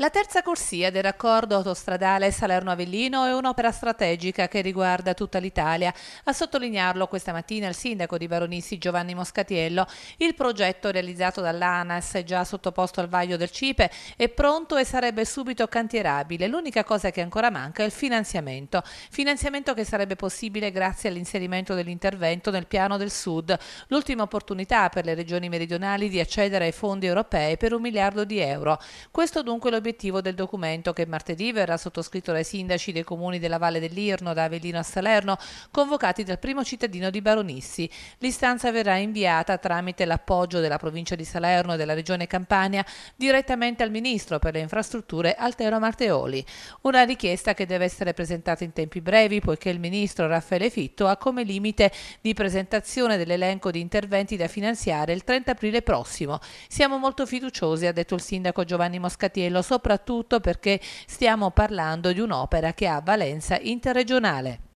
La terza corsia del raccordo autostradale Salerno-Avellino è un'opera strategica che riguarda tutta l'Italia. A sottolinearlo questa mattina il sindaco di Baronissi Giovanni Moscatiello, il progetto realizzato dall'ANAS è già sottoposto al vaglio del CIPE, è pronto e sarebbe subito cantierabile. L'unica cosa che ancora manca è il finanziamento. Finanziamento che sarebbe possibile grazie all'inserimento dell'intervento nel piano del Sud, l'ultima opportunità per le regioni meridionali di accedere ai fondi europei per un miliardo di euro. Questo dunque l'obiettivo l'obiettivo del documento che martedì verrà sottoscritto dai sindaci dei comuni della Valle dell'Irno, da Avellino a Salerno, convocati dal primo cittadino di Baronissi. L'istanza verrà inviata tramite l'appoggio della provincia di Salerno e della regione Campania direttamente al ministro per le infrastrutture Altero Marteoli. Una richiesta che deve essere presentata in tempi brevi poiché il ministro Raffaele Fitto ha come limite di presentazione dell'elenco di interventi da finanziare il 30 aprile prossimo. Siamo molto fiduciosi, ha detto il sindaco Giovanni Moscatiello, soprattutto perché stiamo parlando di un'opera che ha valenza interregionale.